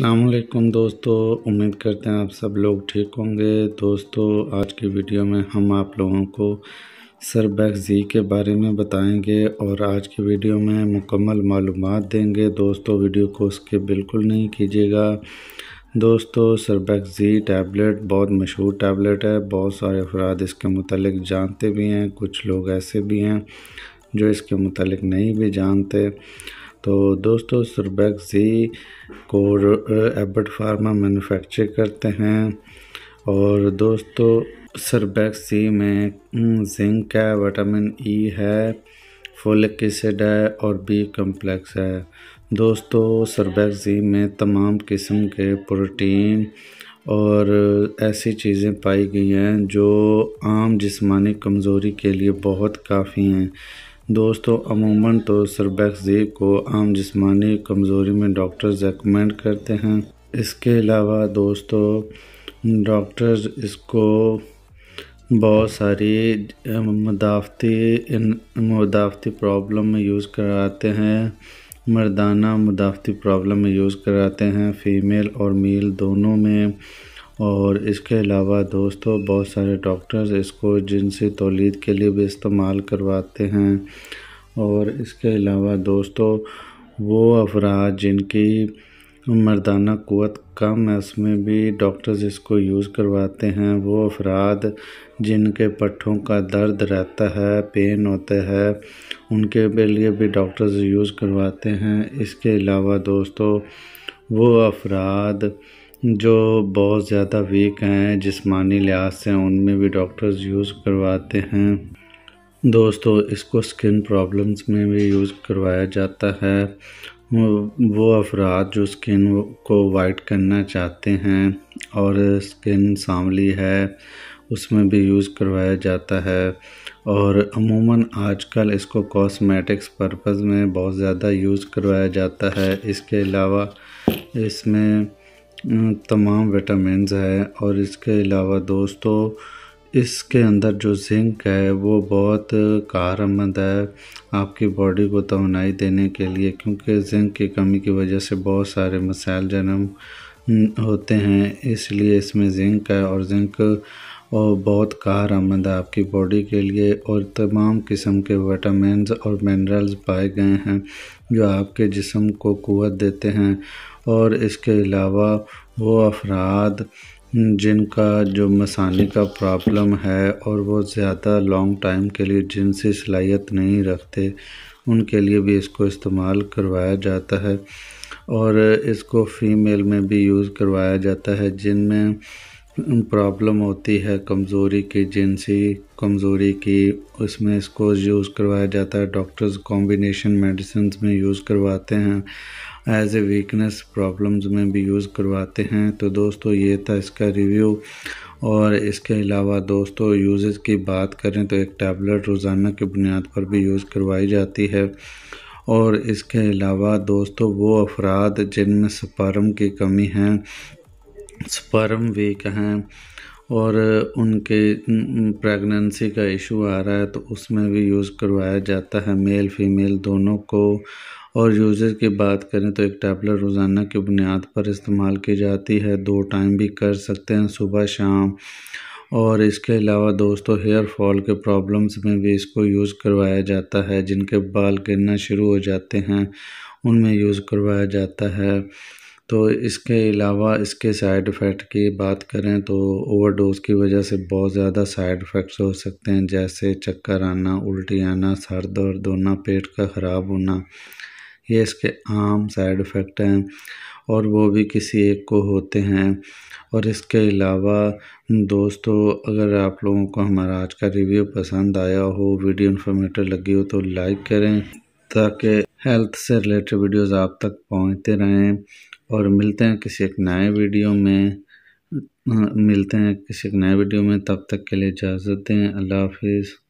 अल्लाम दोस्तों उम्मीद करते हैं आप सब लोग ठीक होंगे दोस्तों आज की वीडियो में हम आप लोगों को बैग जी के बारे में बताएंगे और आज की वीडियो में मुकम्मल मालूम देंगे दोस्तों वीडियो को उसके बिल्कुल नहीं कीजिएगा दोस्तों बैग जी टैबलेट बहुत मशहूर टैबलेट है बहुत सारे अफराद इसके मतलब जानते भी हैं कुछ लोग ऐसे भी हैं जो इसके मतलब नहीं भी जानते तो दोस्तों सुरबैग जी को एबर्ट फार्मा मैन्युफैक्चर करते हैं और दोस्तों सरबैक सी में जिंक है विटामिन ई है फोलिक एसिड है और बी कम्प्लेक्स है दोस्तों सरबैक जी में तमाम किस्म के प्रोटीन और ऐसी चीज़ें पाई गई हैं जो आम जिस्मानी कमज़ोरी के लिए बहुत काफ़ी हैं दोस्तों अमूमन तो सरबैक्जीब को आम जिस्मानी कमज़ोरी में डॉक्टर्स रेकमेंड करते हैं इसके अलावा दोस्तों डॉक्टर्स इसको बहुत सारी इन मुदाफती प्रॉब्लम में यूज़ कराते हैं मर्दाना मुदाफती प्रॉब्लम में यूज़ कराते हैं फ़ीमेल और मेल दोनों में और इसके अलावा दोस्तों बहुत सारे डॉक्टर्स इसको जिनसी तोलीद के लिए भी इस्तेमाल करवाते हैं और इसके अलावा दोस्तों वो अफराद जिनकी मर्दाना क़वत कम है उसमें भी डॉक्टर्स इसको यूज़ करवाते हैं वो अफराद जिनके पट्ठों का दर्द रहता है पेन होता है उनके लिए भी डॉक्टर्स यूज़ करवाते हैं इसके अलावा दोस्तों वो अफराद जो बहुत ज़्यादा वीक हैं जिसमानी लिहाज से उनमें भी डॉक्टर्स यूज़ करवाते हैं दोस्तों इसको स्किन प्रॉब्लम्स में भी यूज़ करवाया जाता है वो अफराद जो स्किन को वाइट करना चाहते हैं और स्किन सांवली है उसमें भी यूज़ करवाया जाता है और अमूमन आजकल इसको कॉस्मेटिक्स पर्पस में बहुत ज़्यादा यूज़ करवाया जाता है इसके अलावा इसमें तमाम विटामिन है और इसके अलावा दोस्तों इसके अंदर जो जिंक है वो बहुत कारमंद है आपकी बॉडी को तोनाई देने के लिए क्योंकि जिंक की कमी की वजह से बहुत सारे मसाइल जन्म होते हैं इसलिए इसमें जिंक है और जिंक और बहुत कार आमद है आपकी बॉडी के लिए और तमाम किस्म के विटामिन और मिनरल्स पाए गए हैं जो आपके जिसम को क़वत देते हैं और इसके अलावा वो अफराद जिनका जो मसाने का प्रॉब्लम है और वो ज़्यादा लॉन्ग टाइम के लिए जिनसी सलाहियत नहीं रखते उनके लिए भी इसको इस्तेमाल करवाया जाता है और इसको फ़ीमेल में भी यूज़ करवाया जाता है जिनमें प्रॉब्लम होती है कमज़ोरी की जिनसी कमज़ोरी की उसमें इसको यूज़ करवाया जाता है डॉक्टर्स कॉम्बिनेशन मेडिसिन में यूज़ करवाते हैं एज ए वीकनेस प्रॉब्लम्स में भी यूज़ करवाते हैं तो दोस्तों ये था इसका रिव्यू और इसके अलावा दोस्तों यूजेज की बात करें तो एक टैबलेट रोज़ाना की बुनियाद पर भी यूज़ करवाई जाती है और इसके अलावा दोस्तों वो अफराद जिनमें स्पर्म की कमी है स्पर्म वीक हैं और उनके प्रेगनेंसी का इशू आ रहा है तो उसमें भी यूज़ करवाया जाता है मेल फीमेल दोनों को और यूज़र की बात करें तो एक टैबलेट रोज़ाना की बुनियाद पर इस्तेमाल की जाती है दो टाइम भी कर सकते हैं सुबह शाम और इसके अलावा दोस्तों हेयर फॉल के प्रॉब्लम्स में भी इसको यूज़ करवाया जाता है जिनके बाल गिरना शुरू हो जाते हैं उनमें यूज़ करवाया जाता है तो इसके अलावा इसके साइड इफ़ेक्ट की बात करें तो ओवरडोज़ की वजह से बहुत ज़्यादा साइड इफ़ेक्ट्स हो सकते हैं जैसे चक्कर आना उल्टी आना सर दर्द होना पेट का ख़राब होना ये इसके आम साइड इफ़ेक्ट हैं और वो भी किसी एक को होते हैं और इसके अलावा दोस्तों अगर आप लोगों को हमारा आज का रिव्यू पसंद आया हो वीडियो इन्फॉर्मेटिव लगी हो तो लाइक करें ताकि हेल्थ से रिलेटेड वीडियोस आप तक पहुंचते रहें और मिलते हैं किसी एक नए वीडियो में मिलते हैं किसी एक नए वीडियो में तब तक के लिए इजाज़त दें अल्लाह हाफिज़